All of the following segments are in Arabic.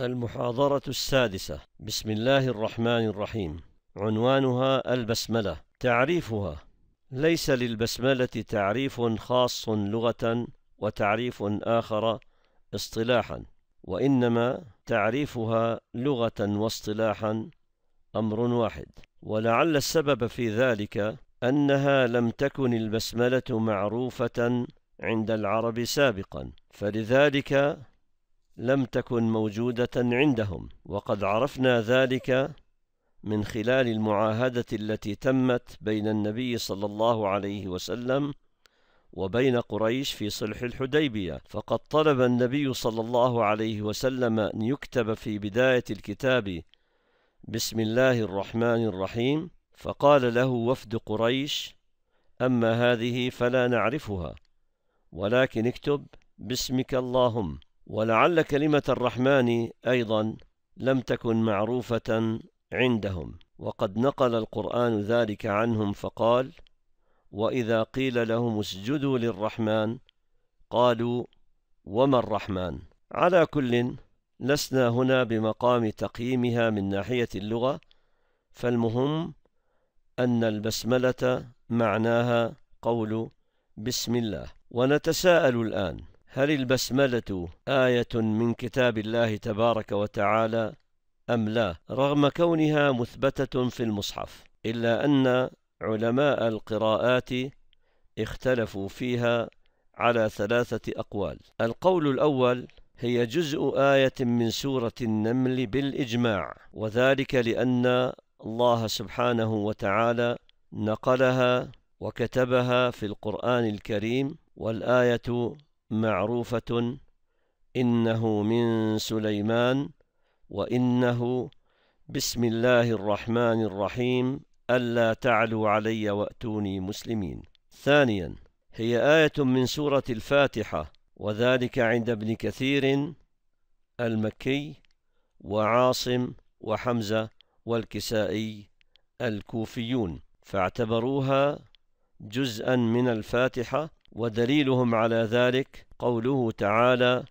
المحاضرة السادسة بسم الله الرحمن الرحيم عنوانها البسملة تعريفها ليس للبسملة تعريف خاص لغة وتعريف آخر اصطلاحا وإنما تعريفها لغة واصطلاحا أمر واحد ولعل السبب في ذلك أنها لم تكن البسملة معروفة عند العرب سابقا فلذلك لم تكن موجودة عندهم وقد عرفنا ذلك من خلال المعاهدة التي تمت بين النبي صلى الله عليه وسلم وبين قريش في صلح الحديبية فقد طلب النبي صلى الله عليه وسلم أن يكتب في بداية الكتاب بسم الله الرحمن الرحيم فقال له وفد قريش أما هذه فلا نعرفها ولكن اكتب باسمك اللهم ولعل كلمة الرحمن أيضا لم تكن معروفة عندهم وقد نقل القرآن ذلك عنهم فقال وإذا قيل لهم اسجدوا للرحمن قالوا وما الرحمن على كل لسنا هنا بمقام تقييمها من ناحية اللغة فالمهم أن البسملة معناها قول بسم الله ونتساءل الآن هل البسملة آية من كتاب الله تبارك وتعالى أم لا رغم كونها مثبتة في المصحف إلا أن علماء القراءات اختلفوا فيها على ثلاثة أقوال القول الأول هي جزء آية من سورة النمل بالإجماع وذلك لأن الله سبحانه وتعالى نقلها وكتبها في القرآن الكريم والآية معروفة إنه من سليمان وإنه بسم الله الرحمن الرحيم ألا تعلوا علي وأتوني مسلمين ثانيا هي آية من سورة الفاتحة وذلك عند ابن كثير المكي وعاصم وحمزة والكسائي الكوفيون فاعتبروها جزءا من الفاتحة ودليلهم على ذلك قوله تعالى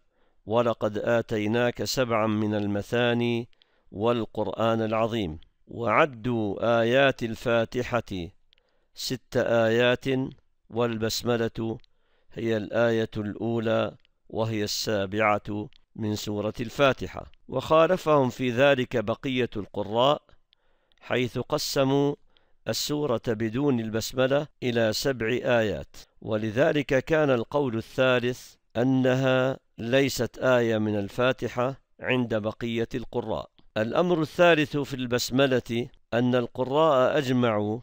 ولقد آتيناك سبعا من المثاني والقرآن العظيم وعدوا آيات الفاتحة ست آيات والبسملة هي الآية الأولى وهي السابعة من سورة الفاتحة وخالفهم في ذلك بقية القراء حيث قسموا السورة بدون البسملة إلى سبع آيات ولذلك كان القول الثالث أنها ليست آية من الفاتحة عند بقية القراء الأمر الثالث في البسملة أن القراء أجمعوا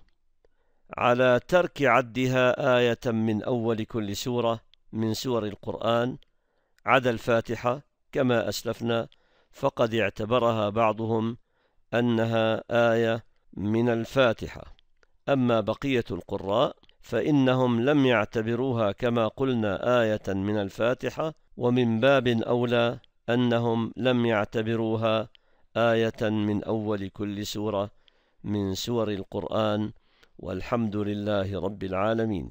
على ترك عدها آية من أول كل سورة من سور القرآن عدا الفاتحة كما أسلفنا فقد اعتبرها بعضهم أنها آية من الفاتحة أما بقية القراء فإنهم لم يعتبروها كما قلنا آية من الفاتحة ومن باب أولى أنهم لم يعتبروها آية من أول كل سورة من سور القرآن والحمد لله رب العالمين